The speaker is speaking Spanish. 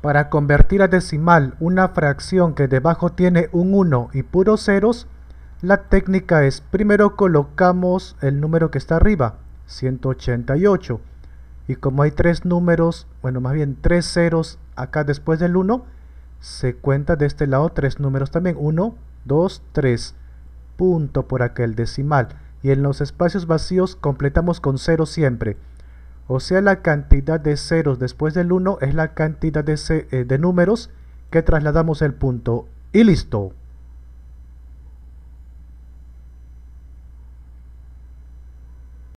Para convertir a decimal una fracción que debajo tiene un 1 y puros ceros, la técnica es primero colocamos el número que está arriba, 188. Y como hay tres números, bueno más bien tres ceros acá después del 1, se cuenta de este lado tres números también, 1, 2, 3, punto por aquel decimal. Y en los espacios vacíos completamos con 0 siempre. O sea, la cantidad de ceros después del 1 es la cantidad de, eh, de números que trasladamos el punto. Y listo.